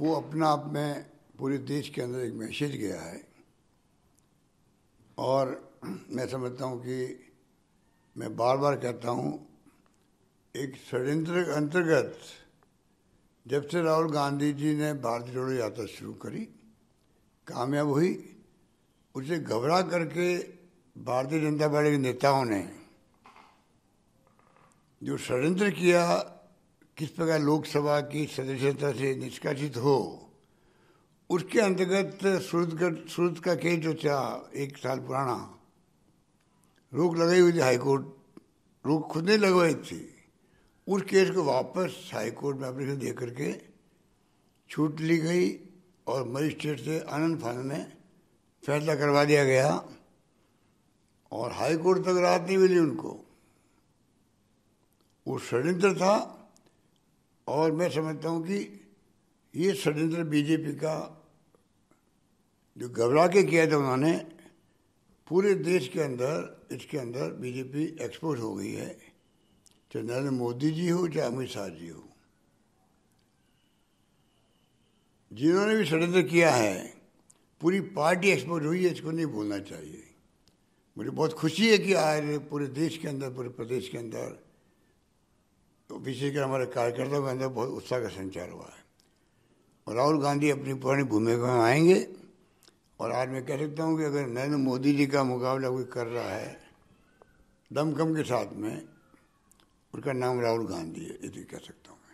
वो अपने आप में पूरे देश के अंदर एक मैसेज गया है और मैं समझता हूँ कि मैं बार बार कहता हूँ एक षड्यंत्र अंतर्गत जब से राहुल गांधी जी ने भारत जोड़ो यात्रा शुरू करी कामयाब हुई उसे घबरा करके भारतीय जनता पार्टी के नेताओं ने जो षड्यंत्र किया किस प्रकार लोकसभा की सदस्यता से निष्कासित हो उसके अंतर्गत सूरतगढ़ सूरत का केस जो था एक साल पुराना रोक लगाई हुई थी हाईकोर्ट रोक खुद ने लगवाई थी उस केस को वापस हाईकोर्ट में अपने दे करके छूट ली गई और मजिस्ट्रेट से आनंद फानंद में फैसला करवा दिया गया और हाईकोर्ट तक राहत नहीं मिली उनको वो षड्यंत्र था और मैं समझता हूँ कि ये षडयंत्र बीजेपी का जो घबरा के किया था उन्होंने पूरे देश के अंदर इसके अंदर बीजेपी एक्सपोज हो गई है चाहे नरेंद्र मोदी जी हो चाहे अमित शाह जी हो जिन्होंने भी षडयंत्र किया है पूरी पार्टी एक्सपोज हुई है इसको नहीं भूलना चाहिए मुझे बहुत खुशी है कि आए पूरे देश के अंदर पूरे प्रदेश के अंदर तो पीछे के हमारे कार्यकर्ताओं के अंदर बहुत उत्साह का संचार हुआ है और राहुल गांधी अपनी पुरानी भूमिका में आएंगे और आज मैं कह सकता हूँ कि अगर नरेंद्र मोदी जी का मुकाबला कोई कर रहा है दमकम के साथ में उनका नाम राहुल गांधी है ये तो कह सकता हूँ